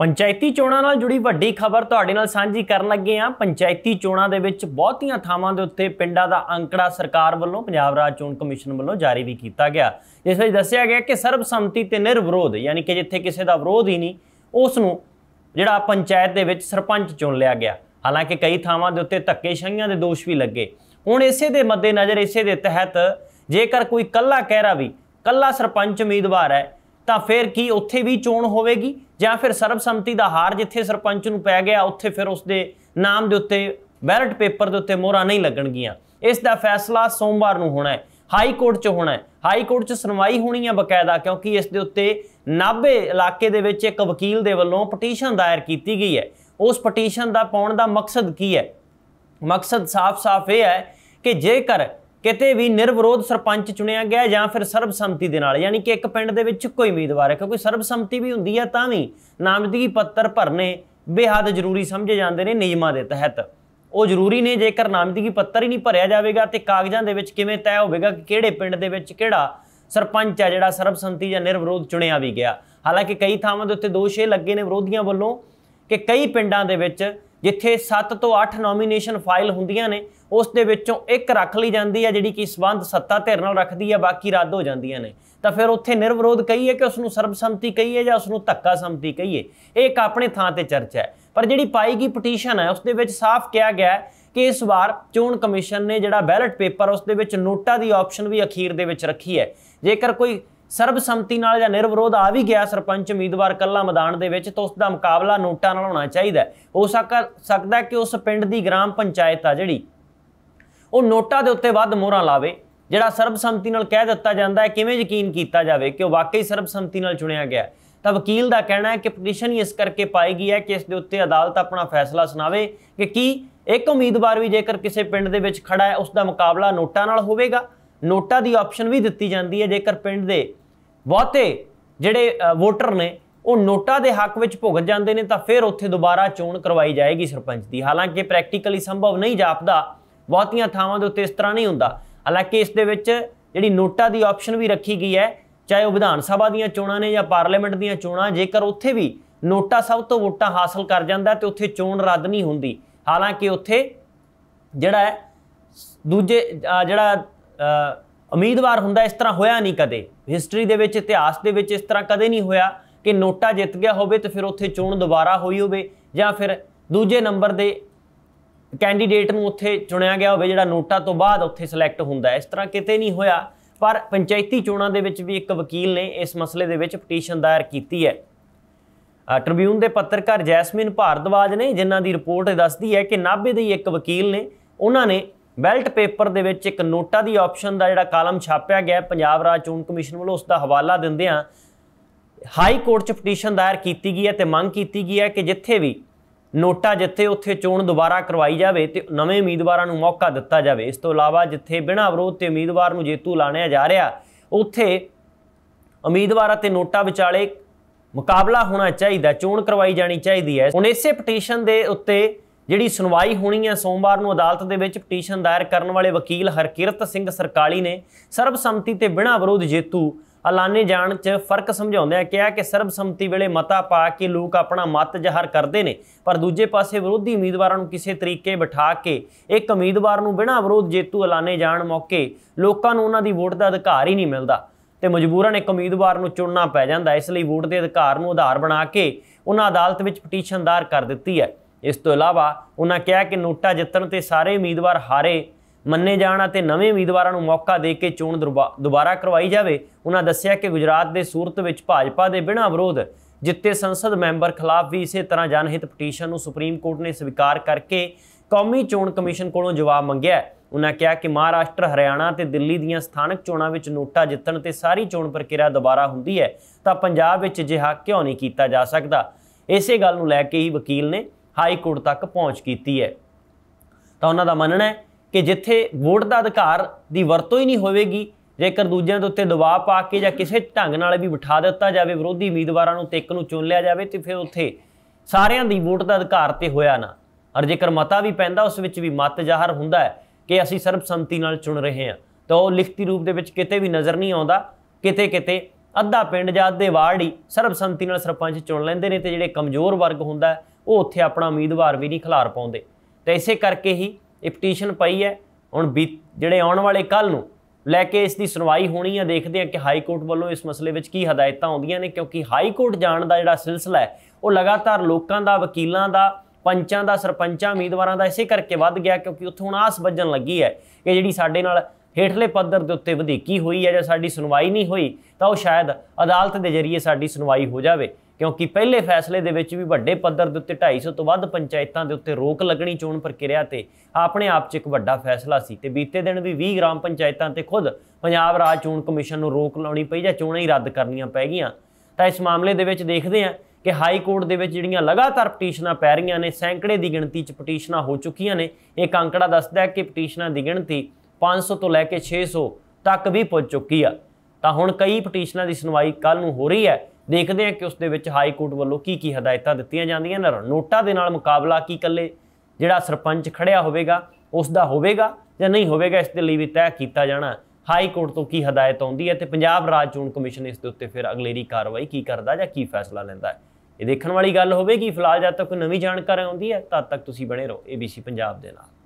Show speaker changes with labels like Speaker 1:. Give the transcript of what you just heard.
Speaker 1: ਪੰਚਾਇਤੀ ਚੋਣਾਂ ਨਾਲ ਜੁੜੀ ਵੱਡੀ ਖਬਰ ਤੁਹਾਡੇ ਨਾਲ ਸਾਂਝੀ ਕਰਨ ਲੱਗੇ ਆ ਪੰਚਾਇਤੀ ਚੋਣਾਂ ਦੇ ਵਿੱਚ ਬਹੁਤੀਆਂ ਥਾਵਾਂ ਦੇ ਉੱਤੇ ਪਿੰਡਾਂ ਦਾ ਅੰਕੜਾ ਸਰਕਾਰ ਵੱਲੋਂ ਪੰਜਾਬ ਰਾਜ ਚੋਣ ਕਮਿਸ਼ਨ ਵੱਲੋਂ ਜਾਰੀ ਵੀ ਕੀਤਾ ਗਿਆ ਜਿਸ ਵਿੱਚ ਦੱਸਿਆ ਗਿਆ ਕਿ ਸਰਬਸੰਮਤੀ ਤੇ ਨਿਰਵਿਰੋਧ ਯਾਨੀ ਕਿ ਜਿੱਥੇ ਕਿਸੇ ਦਾ ਵਿਰੋਧ ਹੀ ਨਹੀਂ ਉਸ ਨੂੰ ਜਿਹੜਾ ਪੰਚਾਇਤ ਦੇ ਵਿੱਚ ਸਰਪੰਚ ਚੁਣ ਲਿਆ ਗਿਆ ਹਾਲਾਂਕਿ ਕਈ ਥਾਵਾਂ ਦੇ ਉੱਤੇ ਧੱਕੇਸ਼ਾਹੀਆਂ ਦੇ ਦੋਸ਼ ਵੀ ਲੱਗੇ ਹੁਣ ਇਸੇ ਦੇ ਮੱਦੇ ਨਜ਼ਰ ਇਸੇ ਦੇ ਤਹਿਤ ਜੇਕਰ ਕੋਈ ਕੱਲਾ ਕਹਿਰਾ ਵੀ ਕੱਲਾ ਸਰਪੰਚ ਉਮੀਦਵਾਰ ਹੈ ਤਾਂ ਫਿਰ ਕੀ ਉੱਥੇ ਵੀ ਚੋਣ ਹੋਵੇਗੀ ਜਾਂ ਫਿਰ ਸਰਬਸੰਮਤੀ ਦਾ ਹਾਰ ਜਿੱਥੇ ਸਰਪੰਚ ਨੂੰ ਪੈ ਗਿਆ ਉੱਥੇ ਫਿਰ ਉਸਦੇ ਨਾਮ ਦੇ ਉੱਤੇ ਬੈਲਟ ਪੇਪਰ ਦੇ ਉੱਤੇ ਮੋਹਰਾਂ ਨਹੀਂ ਲੱਗਣਗੀਆਂ ਇਸ ਦਾ ਫੈਸਲਾ ਸੋਮਵਾਰ ਨੂੰ ਹੋਣਾ ਹੈ ਹਾਈ ਕੋਰਟ 'ਚ ਹੋਣਾ ਹੈ ਹਾਈ ਕੋਰਟ 'ਚ ਸੁਣਵਾਈ ਹੋਣੀ ਹੈ ਬਕਾਇਦਾ ਕਿਉਂਕਿ ਇਸ ਦੇ ਉੱਤੇ ਨਾਬੇ ਇਲਾਕੇ ਦੇ ਵਿੱਚ ਇੱਕ ਵਕੀਲ ਦੇ ਵੱਲੋਂ ਪਟੀਸ਼ਨ ਦਾਇਰ ਕੀਤੀ ਗਈ ਹੈ ਉਸ ਪਟੀਸ਼ਨ ਦਾ ਪਾਉਣ ਦਾ ਮਕਸਦ ਕੀ ਹੈ ਮਕਸਦ ਸਾਫ਼-ਸਾਫ਼ ਇਹ ਹੈ ਕਿ ਜੇਕਰ ਕਿਤੇ ਵੀ ਨਿਰਵਿਰੋਧ ਸਰਪੰਚ ਚੁਣਿਆ ਗਿਆ ਜਾਂ ਫਿਰ ਸਰਬਸੰਮਤੀ ਦੇ ਨਾਲ ਯਾਨੀ ਕਿ ਇੱਕ ਪਿੰਡ ਦੇ ਵਿੱਚ ਕੋਈ ਉਮੀਦਵਾਰ ਹੈ ਕਿਉਂਕਿ ਸਰਬਸੰਮਤੀ ਵੀ ਹੁੰਦੀ ਹੈ ਤਾਂ ਵੀ ਨਾਮਜ਼ਦਗੀ ਪੱਤਰ ਭਰਨੇ ਬੇਹੱਦ ਜ਼ਰੂਰੀ ਸਮਝੇ ਜਾਂਦੇ ਨੇ ਨਿਯਮਾਂ ਦੇ ਤਹਿਤ ਉਹ ਜ਼ਰੂਰੀ ਨੇ ਜੇਕਰ ਨਾਮਜ਼ਦਗੀ ਪੱਤਰ ਹੀ ਨਹੀਂ ਭਰਿਆ ਜਾਵੇਗਾ ਤੇ ਕਾਗਜ਼ਾਂ ਦੇ ਵਿੱਚ ਕਿਵੇਂ ਤੈਅ ਹੋਵੇਗਾ ਕਿ ਕਿਹੜੇ ਪਿੰਡ ਦੇ ਵਿੱਚ ਕਿਹੜਾ ਸਰਪੰਚ ਹੈ ਜਿਹੜਾ ਸਰਬਸੰਮਤੀ ਜਾਂ ਨਿਰਵਿਰੋਧ ਚੁਣਿਆ ਵੀ ਗਿਆ ਹਾਲਾਂਕਿ ਕਈ ਥਾਵਾਂ ਦੇ ਉੱਤੇ ਦੋਸ਼ ਇਹ ਲੱਗੇ ਨੇ ਵਿਰੋਧੀਆਂ ਵੱਲੋਂ ਕਿ ਕਈ ਪਿੰਡਾਂ ਦੇ ਵਿੱਚ ਜਿੱਥੇ 7 ਤੋਂ 8 ਨੋਮੀਨੇਸ਼ਨ ਫਾਈਲ ਹੁੰਦੀਆਂ ਨੇ ਉਸ ਦੇ ਵਿੱਚੋਂ ਇੱਕ ਰੱਖ ਲਈ ਜਾਂਦੀ ਹੈ ਜਿਹੜੀ ਕਿ ਸਬੰਧ ਸੱਤਾ ਧਿਰ ਨਾਲ ਰੱਖਦੀ ਹੈ ਬਾਕੀ ਰੱਦ ਹੋ ਜਾਂਦੀਆਂ ਨੇ ਤਾਂ ਫਿਰ ਉੱਥੇ ਨਿਰਵਿਰੋਧ ਕਹੀਏ ਕਿ ਉਸ ਨੂੰ ਸਰਬਸੰਮਤੀ ਕਹੀਏ ਜਾਂ ਉਸ ਨੂੰ ਧੱਕਾ ਸੰਮਤੀ ਕਹੀਏ ਇਹ ਇੱਕ ਆਪਣੇ ਥਾਂ ਤੇ ਚਰਚਾ ਹੈ ਪਰ ਜਿਹੜੀ ਪਾਈ ਗਈ ਪਟੀਸ਼ਨ ਹੈ ਉਸ ਦੇ ਵਿੱਚ ਸਾਫ਼ ਕਿਹਾ ਗਿਆ ਹੈ ਕਿ ਇਸ ਵਾਰ ਚੋਣ ਕਮਿਸ਼ਨ ਨੇ ਜਿਹੜਾ ਬੈਲਟ ਪੇਪਰ ਉਸ ਦੇ ਵਿੱਚ ਨੋਟਾ ਦੀ ਆਪਸ਼ਨ ਵੀ ਅਖੀਰ ਦੇ ਵਿੱਚ ਰੱਖੀ ਹੈ ਜੇਕਰ ਕੋਈ ਸਰਬਸੰਮਤੀ ਨਾਲ ਜਾਂ ਨਿਰਵਿਰੋਧ ਆ ਵੀ ਗਿਆ ਸਰਪੰਚ ਉਮੀਦਵਾਰ ਕੱਲਾ ਮੈਦਾਨ ਦੇ ਵਿੱਚ ਤਾਂ ਉਸ ਦਾ ਮੁਕਾਬਲਾ ਨੋਟਾਂ ਨਾਲ ਹੋਣਾ ਚਾਹੀਦਾ ਹੋ ਸਕਦਾ ਕਿ ਉਸ ਪਿੰਡ ਦੀ ਗ੍ਰਾਮ ਪੰਚਾਇਤ ਆ ਜਿਹੜੀ ਉਹ ਨੋਟਾਂ ਦੇ ਉੱਤੇ ਵੱਧ ਮੋਹਰਾਂ ਲਾਵੇ ਜਿਹੜਾ ਸਰਬਸੰਮਤੀ ਨਾਲ ਕਹਿ ਦਿੱਤਾ ਜਾਂਦਾ ਹੈ ਕਿਵੇਂ ਯਕੀਨ ਕੀਤਾ ਜਾਵੇ ਕਿ ਉਹ ਵਾਕਈ ਸਰਬਸੰਮਤੀ ਨਾਲ ਚੁਣਿਆ ਗਿਆ ਤਾਂ ਵਕੀਲ ਦਾ ਕਹਿਣਾ ਹੈ ਕਿ ਪਟੀਸ਼ਨ ਹੀ ਇਸ ਕਰਕੇ ਪਾਈ ਗਈ ਹੈ ਕਿ ਇਸ ਦੇ ਉੱਤੇ ਅਦਾਲਤ ਆਪਣਾ ਫੈਸਲਾ ਸੁਣਾਵੇ ਕਿ ਕੀ ਇੱਕ ਉਮੀਦਵਾਰ ਵੀ ਜੇਕਰ ਕਿਸੇ ਪਿੰਡ ਦੇ ਵਿੱਚ ਖੜਾ ਹੈ ਉਸ ਦਾ ਮੁਕਾਬਲਾ ਨੋਟਾਂ ਨਾਲ ਹੋਵੇਗਾ ਨੋਟਾਂ ਦੀ ਆਪਸ਼ਨ ਵੀ ਦਿੱਤੀ ਜਾਂਦੀ ਹੈ ਜੇਕਰ ਪਿੰਡ ਦੇ ਬਹੁਤੇ ਜਿਹੜੇ ਵੋਟਰ ਨੇ ਉਹ ਨੋਟਾ ਦੇ ਹੱਕ ਵਿੱਚ ਭੁਗਤ ਜਾਂਦੇ ਨੇ ਤਾਂ ਫਿਰ ਉੱਥੇ ਦੁਬਾਰਾ ਚੋਣ ਕਰਵਾਈ ਜਾਏਗੀ ਸਰਪੰਚ ਦੀ ਹਾਲਾਂਕਿ ਪ੍ਰੈਕਟੀਕਲੀ ਸੰਭਵ ਨਹੀਂ ਜਾਪਦਾ ਬਹੁਤੀਆਂ ਥਾਵਾਂ ਦੇ ਉੱਤੇ ਇਸ ਤਰ੍ਹਾਂ ਨਹੀਂ ਹੁੰਦਾ ਹਾਲਾਂਕਿ ਇਸ ਦੇ ਵਿੱਚ ਜਿਹੜੀ ਨੋਟਾ ਦੀ ਆਪਸ਼ਨ ਵੀ ਰੱਖੀ ਗਈ ਹੈ ਚਾਹੇ ਉਹ ਵਿਧਾਨ ਸਭਾ ਦੀਆਂ ਚੋਣਾਂ ਨੇ ਜਾਂ ਪਾਰਲੀਮੈਂਟ ਦੀਆਂ ਚੋਣਾਂ ਜੇਕਰ ਉੱਥੇ ਵੀ ਨੋਟਾ ਸਭ ਤੋਂ ਵੋਟਾਂ ਹਾਸਲ ਕਰ ਜਾਂਦਾ ਤੇ ਉੱਥੇ ਚੋਣ ਰੱਦ ਨਹੀਂ ਹੁੰਦੀ ਹਾਲਾਂਕਿ ਉੱਥੇ ਜਿਹੜਾ ਦੂਜੇ ਜਿਹੜਾ ਉਮੀਦਵਾਰ ਹੁੰਦਾ ਇਸ ਤਰ੍ਹਾਂ ਹੋਇਆ ਨਹੀਂ ਕਦੇ ਹਿਸਟਰੀ ਦੇ ਵਿੱਚ ਇਤਿਹਾਸ ਦੇ ਵਿੱਚ ਇਸ ਤਰ੍ਹਾਂ ਕਦੇ ਨਹੀਂ ਹੋਇਆ ਕਿ ਨੋਟਾ ਜਿੱਤ ਗਿਆ ਹੋਵੇ ਤੇ ਫਿਰ ਉੱਥੇ ਚੋਣ ਦੁਬਾਰਾ ਹੋਈ ਹੋਵੇ ਜਾਂ ਫਿਰ ਦੂਜੇ ਨੰਬਰ ਦੇ ਕੈਂਡੀਡੇਟ ਨੂੰ ਉੱਥੇ ਚੁਣਿਆ ਗਿਆ ਹੋਵੇ ਜਿਹੜਾ ਨੋਟਾ ਤੋਂ ਬਾਅਦ ਉੱਥੇ ਸਿਲੈਕਟ ਹੁੰਦਾ ਇਸ ਤਰ੍ਹਾਂ ਕਿਤੇ ਨਹੀਂ ਹੋਇਆ ਪਰ ਪੰਚਾਇਤੀ ਚੋਣਾਂ ਦੇ ਵਿੱਚ ਵੀ ਇੱਕ ਵਕੀਲ ਨੇ ਇਸ ਮਸਲੇ ਦੇ ਵਿੱਚ ਪਟੀਸ਼ਨ ਦਾਇਰ ਕੀਤੀ ਹੈ ਟ੍ਰਿਬਿਊਨ ਦੇ ਪੱਤਰਕਾਰ ਜੈਸਮਿਨ ਭਾਰਦਵਾਜ ਨੇ ਜਿਨ੍ਹਾਂ ਦੀ ਰਿਪੋਰਟ ਦੱਸਦੀ ਹੈ ਕਿ ਨਾਭੇ ਦੇ ਇੱਕ ਵਕੀਲ ਨੇ ਉਹਨਾਂ ਨੇ ਬੈਲਟ ਪੇਪਰ ਦੇ ਵਿੱਚ ਇੱਕ ਨੋਟਾ ਦੀ ਆਪਸ਼ਨ ਦਾ ਜਿਹੜਾ ਕਾਲਮ ਛਾਪਿਆ ਗਿਆ ਪੰਜਾਬ ਰਾਜ ਚੋਣ ਕਮਿਸ਼ਨ ਵੱਲੋਂ ਉਸ ਦਾ ਹਵਾਲਾ ਦਿੰਦੇ ਆ ਹਾਈ ਕੋਰਟ 'ਚ ਪਟੀਸ਼ਨ ਦਾਇਰ ਕੀਤੀ ਗਈ ਹੈ ਤੇ ਮੰਗ ਕੀਤੀ ਗਈ ਹੈ ਕਿ ਜਿੱਥੇ ਵੀ ਨੋਟਾ ਜਿੱਥੇ ਉੱਥੇ ਚੋਣ ਦੁਬਾਰਾ ਕਰਵਾਈ ਜਾਵੇ ਤੇ ਨਵੇਂ ਉਮੀਦਵਾਰਾਂ ਨੂੰ ਮੌਕਾ ਦਿੱਤਾ ਜਾਵੇ ਇਸ ਤੋਂ ਇਲਾਵਾ ਜਿੱਥੇ ਬਿਨਾਂ ਵਿਰੋਧ ਤੇ ਉਮੀਦਵਾਰ ਨੂੰ ਜੇਤੂ ਲਾਣਿਆ ਜਾ ਰਿਹਾ ਉੱਥੇ ਉਮੀਦਵਾਰਾਂ ਤੇ ਨੋਟਾ ਵਿਚਾਲੇ ਮੁਕਾਬਲਾ ਹੋਣਾ ਚਾਹੀਦਾ ਚੋਣ ਕਰਵਾਈ ਜਾਣੀ ਚਾਹੀਦੀ ਹੈ ਹੁਣ ਇਸੇ ਪਟੀਸ਼ਨ ਦੇ ਉੱਤੇ ਜਿਹੜੀ ਸੁਣਵਾਈ ਹੋਣੀ ਹੈ ਸੋਮਵਾਰ ਨੂੰ ਅਦਾਲਤ ਦੇ ਵਿੱਚ ਪਟੀਸ਼ਨ ਦਾਇਰ ਕਰਨ ਵਾਲੇ ਵਕੀਲ ਹਰਕਿਰਤ ਸਿੰਘ ਸਰਕਾਲੀ ਨੇ ਸਰਬਸੰਮਤੀ ਤੇ ਬਿਨਾਂ ਵਿਰੋਧ ਜੇਤੂ ਐਲਾਨੇ ਜਾਣ 'ਚ ਫਰਕ ਸਮਝਾਉਂਦਿਆਂ ਕਿਹਾ ਕਿ ਸਰਬਸੰਮਤੀ ਵੇਲੇ ਮਤਾ ਪਾ ਕੇ ਲੋਕ ਆਪਣਾ ਮਤ ਜ਼ਾਹਰ ਕਰਦੇ ਨੇ ਪਰ ਦੂਜੇ ਪਾਸੇ ਵਿਰੋਧੀ ਉਮੀਦਵਾਰਾਂ ਨੂੰ ਕਿਸੇ ਤਰੀਕੇ ਬਿਠਾ ਕੇ ਇੱਕ ਉਮੀਦਵਾਰ ਨੂੰ ਬਿਨਾਂ ਵਿਰੋਧ ਜੇਤੂ ਐਲਾਨੇ ਜਾਣ ਮੌਕੇ ਲੋਕਾਂ ਨੂੰ ਉਹਨਾਂ ਦੀ ਵੋਟ ਦਾ ਅਧਿਕਾਰ ਹੀ ਨਹੀਂ ਮਿਲਦਾ ਤੇ ਮਜਬੂਰਨ ਇੱਕ ਉਮੀਦਵਾਰ ਨੂੰ ਚੁਣਨਾ ਪੈ ਜਾਂਦਾ ਇਸ ਲਈ ਵੋਟ ਦੇ ਅਧਿਕਾਰ ਨੂੰ ਆਧਾਰ ਬਣਾ ਕੇ ਉਹਨਾਂ ਅਦਾਲਤ ਵਿੱਚ ਪਟੀਸ਼ਨ ਦਾਇਰ ਕਰ ਦਿੱਤੀ ਹੈ ਇਸ ਤੋਂ ਇਲਾਵਾ ਉਹਨਾਂ ਕਿਹਾ ਕਿ ਨੋਟਾ ਜਿੱਤਣ ਤੇ ਸਾਰੇ ਉਮੀਦਵਾਰ ਹਾਰੇ ਮੰਨੇ ਜਾਣ ਅਤੇ ਨਵੇਂ ਉਮੀਦਵਾਰਾਂ ਨੂੰ ਮੌਕਾ ਦੇ ਕੇ ਚੋਣ ਦੁਬਾਰਾ ਕਰਵਾਈ ਜਾਵੇ ਉਹਨਾਂ ਦੱਸਿਆ ਕਿ ਗੁਜਰਾਤ ਦੇ ਸੂਰਤ ਵਿੱਚ ਭਾਜਪਾ ਦੇ ਬਿਨਾਂ ਵਿਰੋਧ ਜਿੱਤੇ ਸੰਸਦ ਮੈਂਬਰ ਖਿਲਾਫ ਵੀ ਇਸੇ ਤਰ੍ਹਾਂ ਜਨਹਿਤ ਪਟੀਸ਼ਨ ਨੂੰ ਸੁਪਰੀਮ ਕੋਰਟ ਨੇ ਸਵੀਕਾਰ ਕਰਕੇ ਕੌਮੀ ਚੋਣ ਕਮਿਸ਼ਨ ਕੋਲੋਂ ਜਵਾਬ ਮੰਗਿਆ ਉਹਨਾਂ ਕਿਹਾ ਕਿ ਮਹਾਰਾਸ਼ਟਰ ਹਰਿਆਣਾ ਤੇ ਦਿੱਲੀ ਦੀਆਂ ਸਥਾਨਕ ਚੋਣਾਂ ਵਿੱਚ ਨੋਟਾ ਜਿੱਤਣ ਤੇ ਸਾਰੀ ਚੋਣ ਪ੍ਰਕਿਰਿਆ ਦੁਬਾਰਾ ਹੁੰਦੀ ਹੈ ਤਾਂ ਪੰਜਾਬ ਵਿੱਚ ਜਿਹਾ ਕਿਉਂ ਨਹੀਂ ਕੀਤਾ ਜਾ ਸਕਦਾ ਇਸੇ ਗੱਲ ਨੂੰ ਲੈ ਕੇ ਹੀ ਵਕੀਲ ਨੇ ਹਾਈ ਕੋਰਟ ਤੱਕ ਪਹੁੰਚ ਕੀਤੀ ਹੈ ਤਾਂ ਉਹਨਾਂ ਦਾ ਮੰਨਣਾ ਹੈ ਕਿ ਜਿੱਥੇ ਵੋਟ ਦਾ ਅਧਿਕਾਰ ਦੀ ਵਰਤੋਂ ਹੀ ਨਹੀਂ ਹੋਵੇਗੀ ਜੇਕਰ ਦੂਜਿਆਂ ਦੇ ਉੱਤੇ ਦਬਾਅ ਪਾ ਕੇ ਜਾਂ ਕਿਸੇ ਢੰਗ ਨਾਲ ਵੀ ਬਿਠਾ ਦਿੱਤਾ ਜਾਵੇ ਵਿਰੋਧੀ ਉਮੀਦਵਾਰਾਂ ਨੂੰ ਇੱਕ ਨੂੰ ਚੁਣ ਲਿਆ ਜਾਵੇ ਤੇ ਫਿਰ ਉੱਥੇ ਸਾਰਿਆਂ ਦੀ ਵੋਟ ਦਾ ਅਧਿਕਾਰ ਤੇ ਹੋਇਆ ਨਾ ਔਰ ਜੇਕਰ ਮਤਾ ਵੀ ਪੈਂਦਾ ਉਸ ਵਿੱਚ ਵੀ ਮਤ ਜ਼ਾਹਰ ਹੁੰਦਾ ਹੈ ਕਿ ਅਸੀਂ ਸੰਮਤੀ ਨਾਲ ਚੁਣ ਰਹੇ ਹਾਂ ਤਾਂ ਉਹ ਲਿਖਤੀ ਰੂਪ ਦੇ ਵਿੱਚ ਕਿਤੇ ਵੀ ਨਜ਼ਰ ਨਹੀਂ ਆਉਂਦਾ ਕਿਤੇ ਕਿਤੇ ਅੱਧਾ ਪਿੰਡ ਜਾਤ ਦੇ ਵਾਰਡ ਹੀ ਸੰਮਤੀ ਨਾਲ ਸਰਪੰਚ ਚੁਣ ਲੈਂਦੇ ਨੇ ਤੇ ਜਿਹੜੇ ਕਮਜ਼ੋਰ ਵਰਗ ਹੁੰਦਾ ਉਹ ਉੱਥੇ ਆਪਣਾ ਉਮੀਦਵਾਰ ਵੀ ਨਹੀਂ ਖਿਲਾਰ ਪਾਉਂਦੇ ਤੇ ਇਸੇ ਕਰਕੇ ਹੀ ਇਹ ਪਟੀਸ਼ਨ ਪਈ ਹੈ ਹੁਣ ਜਿਹੜੇ ਆਉਣ ਵਾਲੇ ਕੱਲ ਨੂੰ ਲੈ ਕੇ ਇਸ ਦੀ ਸੁਣਵਾਈ ਹੋਣੀ ਹੈ ਦੇਖਦੇ ਹਾਂ ਕਿ ਹਾਈ ਕੋਰਟ ਵੱਲੋਂ ਇਸ ਮਸਲੇ ਵਿੱਚ ਕੀ ਹਦਾਇਤਾਂ ਆਉਂਦੀਆਂ ਨੇ ਕਿਉਂਕਿ ਹਾਈ ਕੋਰਟ ਜਾਣ ਦਾ ਜਿਹੜਾ ਸਿਲਸਿਲਾ ਹੈ ਉਹ ਲਗਾਤਾਰ ਲੋਕਾਂ ਦਾ ਵਕੀਲਾਂ ਦਾ ਪੰਚਾਂ ਦਾ ਸਰਪੰਚਾਂ ਉਮੀਦਵਾਰਾਂ ਦਾ ਇਸੇ ਕਰਕੇ ਵੱਧ ਗਿਆ ਕਿਉਂਕਿ ਉੱਥੋਂ ਹੁਣ ਆਸ ਵੱਜਣ ਲੱਗੀ ਹੈ ਕਿ ਜਿਹੜੀ ਸਾਡੇ ਨਾਲ ਹੇਠਲੇ ਪੱਧਰ ਦੇ ਉੱਤੇ ਵਧੇਕੀ ਹੋਈ ਹੈ ਜਾਂ ਸਾਡੀ ਸੁਣਵਾਈ ਨਹੀਂ ਹੋਈ ਤਾਂ ਉਹ ਸ਼ਾਇਦ ਅਦਾਲਤ ਦੇ ਜ਼ਰੀਏ ਸਾਡੀ ਸੁਣਵਾਈ ਹੋ ਜਾਵੇ ਕਿਉਂਕਿ ਪਹਿਲੇ ਫੈਸਲੇ ਦੇ ਵਿੱਚ ਵੀ ਵੱਡੇ ਪੱਧਰ ਦੇ ਉੱਤੇ 250 ਤੋਂ ਵੱਧ ਪੰਚਾਇਤਾਂ ਦੇ ਉੱਤੇ ਰੋਕ ਲੱਗਣੀ ਚੋਣ ਪ੍ਰਕਿਰਿਆ ਤੇ ਆਪਣੇ ਆਪ 'ਚ ਇੱਕ ਵੱਡਾ ਫੈਸਲਾ ਸੀ ਤੇ ਬੀਤੇ ਦਿਨ ਵੀ 20 ਗ੍ਰਾਮ ਪੰਚਾਇਤਾਂ ਤੇ ਖੁਦ ਪੰਜਾਬ ਰਾਜ ਚੋਣ ਕਮਿਸ਼ਨ ਨੂੰ ਰੋਕ ਲਾਉਣੀ ਪਈ ਜਾਂ ਚੋਣਾਂ ਹੀ ਰੱਦ ਕਰਨੀਆਂ ਪੈ ਗਈਆਂ ਤਾਂ ਇਸ ਮਾਮਲੇ ਦੇ ਵਿੱਚ ਦੇਖਦੇ ਹਾਂ ਕਿ ਹਾਈ ਕੋਰਟ ਦੇ ਵਿੱਚ ਜਿਹੜੀਆਂ ਲਗਾਤਾਰ ਪਟੀਸ਼ਨਾਂ ਪੈ ਰਹੀਆਂ ਨੇ ਸੈਂਕੜੇ ਦੀ ਗਿਣਤੀ 'ਚ ਪਟੀਸ਼ਨਾਂ ਹੋ ਚੁੱਕੀਆਂ ਨੇ ਇੱਕ ਅੰਕੜਾ ਦੱਸਦਾ ਹੈ ਕਿ ਪਟੀਸ਼ਨਾਂ ਦੀ ਗਿਣਤੀ 500 ਤੋਂ ਲੈ ਕੇ 600 ਤੱਕ ਵੀ ਪਹੁੰਚ ਚੁੱਕੀ ਆ ਤਾਂ ਹੁਣ ਕਈ ਪਟੀਸ਼ਨਾਂ ਦੀ ਸੁਣਵਾਈ ਕੱਲ ਨੂੰ ਹੋ ਰਹੀ ਹੈ ਦੇਖਦੇ ਹਾਂ ਕਿ ਉਸ ਦੇ ਵਿੱਚ ਹਾਈ ਕੋਰਟ ਵੱਲੋਂ ਕੀ ਕੀ ਹਦਾਇਤਾਂ ਦਿੱਤੀਆਂ ਜਾਂਦੀਆਂ ਨੇ ਨੋਟਾ ਦੇ ਨਾਲ ਮੁਕਾਬਲਾ ਕੀ ਕੱਲੇ ਜਿਹੜਾ ਸਰਪੰਚ ਖੜਿਆ ਹੋਵੇਗਾ ਉਸ ਦਾ ਹੋਵੇਗਾ ਜਾਂ ਨਹੀਂ ਹੋਵੇਗਾ ਇਸ ਦੇ ਲਈ ਵੀ ਤੈਅ ਕੀਤਾ ਜਾਣਾ ਹਾਈ ਕੋਰਟ ਤੋਂ ਕੀ ਹਦਾਇਤ ਆਉਂਦੀ ਹੈ ਤੇ ਪੰਜਾਬ ਰਾਜ ਚੋਣ ਕਮਿਸ਼ਨ ਇਸ ਦੇ ਉੱਤੇ ਫਿਰ ਅਗਲੇਰੀ ਕਾਰਵਾਈ ਕੀ ਕਰਦਾ ਜਾਂ ਕੀ ਫੈਸਲਾ ਲੈਂਦਾ ਹੈ ਇਹ ਦੇਖਣ ਵਾਲੀ ਗੱਲ ਹੋਵੇਗੀ ਫਿਲਹਾਲ ਜਦ ਤੱਕ ਕੋਈ ਨਵੀਂ ਜਾਣਕਾਰੀ ਆਉਂਦੀ ਹੈ ਤਦ ਤੱਕ ਤੁਸੀਂ ਬਣੇ ਰਹੋ ABC ਪੰਜਾਬ ਦੇ ਨਾਲ